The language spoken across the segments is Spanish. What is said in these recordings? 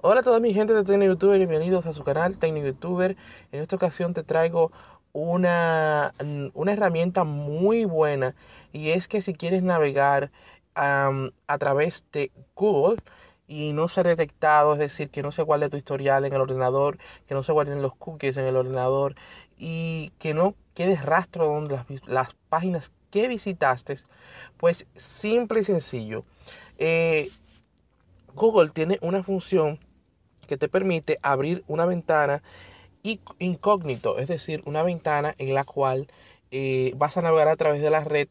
Hola a toda mi gente de Tecno YouTuber, bienvenidos a su canal Tecno YouTuber. En esta ocasión te traigo una, mm, herramienta muy buena y es que si quieres navegar a través de Google y no ser detectado, es decir, que no se guarde tu historial en el ordenador, que no se guarden los cookies en el ordenador y que no quedes rastro donde las, las páginas que visitaste, pues simple y sencillo. Eh, Google tiene una función que te permite abrir una ventana incógnito, es decir, una ventana en la cual eh, vas a navegar a través de la red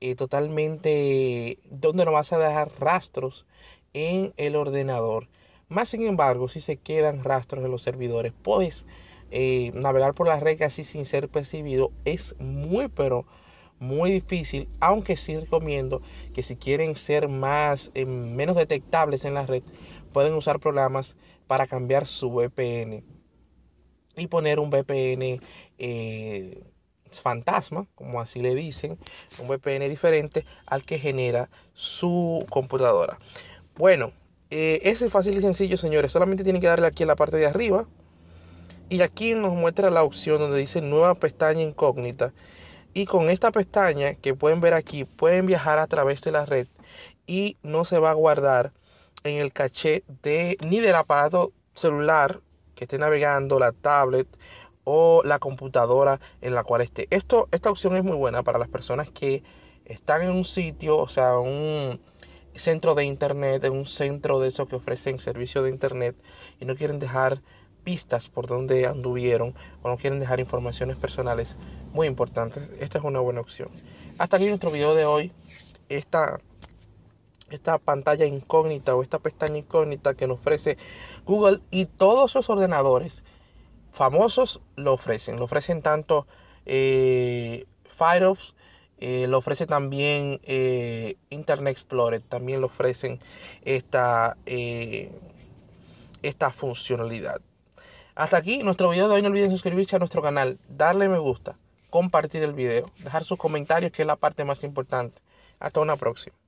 eh, totalmente donde no vas a dejar rastros en el ordenador. Más sin embargo, si se quedan rastros en los servidores, puedes eh, navegar por la red casi sin ser percibido. Es muy, pero muy difícil, aunque sí recomiendo que si quieren ser más em, menos detectables en la red, pueden usar programas para cambiar su VPN y poner un VPN eh, fantasma, como así le dicen, un VPN diferente al que genera su computadora. Bueno, eh, ese es fácil y sencillo, señores. Solamente tienen que darle aquí a la parte de arriba. Y aquí nos muestra la opción donde dice nueva pestaña incógnita. Y con esta pestaña que pueden ver aquí, pueden viajar a través de la red y no se va a guardar en el caché de ni del aparato celular que esté navegando, la tablet o la computadora en la cual esté. Esto, esta opción es muy buena para las personas que están en un sitio, o sea, un centro de internet, en un centro de esos que ofrecen servicio de internet y no quieren dejar pistas por donde anduvieron o no quieren dejar informaciones personales muy importantes, esta es una buena opción. Hasta aquí nuestro video de hoy. Esta, esta pantalla incógnita o esta pestaña incógnita que nos ofrece Google y todos sus ordenadores famosos lo ofrecen. Lo ofrecen tanto eh, Firefox, eh, lo ofrece también eh, Internet Explorer, también lo ofrecen esta, esta funcionalidad. Hasta aquí nuestro video de hoy. No olviden suscribirse a nuestro canal, darle me gusta, compartir el video, dejar sus comentarios, que es la parte más importante. Hasta una próxima.